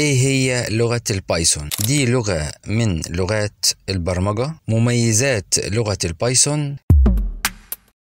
ايه هي لغة البايثون دي لغة من لغات البرمجة مميزات لغة البايثون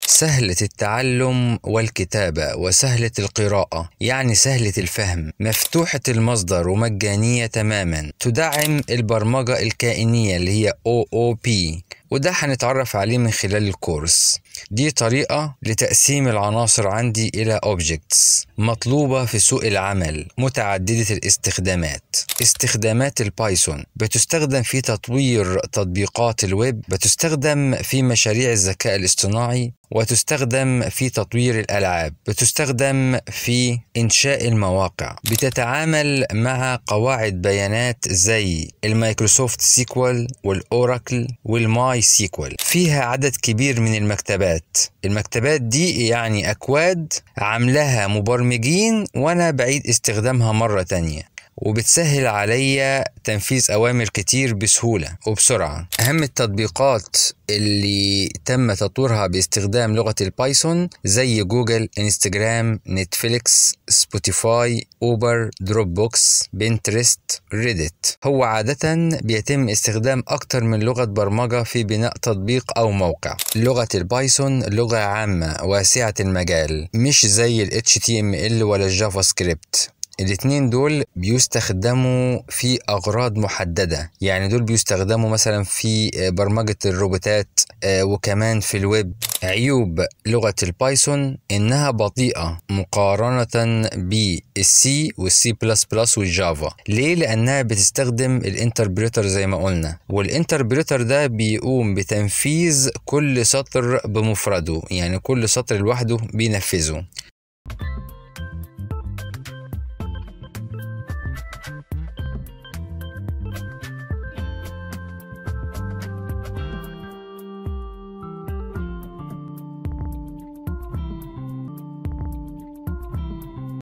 سهلة التعلم والكتابة وسهلة القراءة يعني سهلة الفهم مفتوحة المصدر ومجانية تماما تدعم البرمجة الكائنية اللي هي او او بي وده هنتعرف عليه من خلال الكورس دي طريقة لتقسيم العناصر عندي إلى objects مطلوبة في سوق العمل متعددة الاستخدامات استخدامات البايثون بتستخدم في تطوير تطبيقات الويب بتستخدم في مشاريع الذكاء الاصطناعي وتستخدم في تطوير الالعاب بتستخدم في انشاء المواقع بتتعامل مع قواعد بيانات زي المايكروسوفت سيكوال والاوراكل والماي سيكوال فيها عدد كبير من المكتبات المكتبات دي يعني اكواد عاملاها مبرمجين وانا بعيد استخدامها مره تانية وبتسهل عليا تنفيذ أوامر كتير بسهولة وبسرعة أهم التطبيقات اللي تم تطويرها باستخدام لغة البايثون زي جوجل انستجرام نتفليكس سبوتيفاي أوبر دروب بوكس بنترست ريدت هو عادة بيتم استخدام أكتر من لغة برمجة في بناء تطبيق أو موقع لغة البايثون لغة عامة واسعة المجال مش زي ال HTML ولا الجافا سكريبت الاثنين دول بيستخدموا في أغراض محددة يعني دول بيستخدموا مثلا في آه، برمجة الروبوتات آه، وكمان في الويب عيوب لغة البايثون إنها بطيئة مقارنة بالسي والسي بلس بلس والجافا ليه؟ لأنها بتستخدم الانتربريتر زي ما قلنا والانتربريتر ده بيقوم بتنفيذ كل سطر بمفرده يعني كل سطر لوحده بينفذه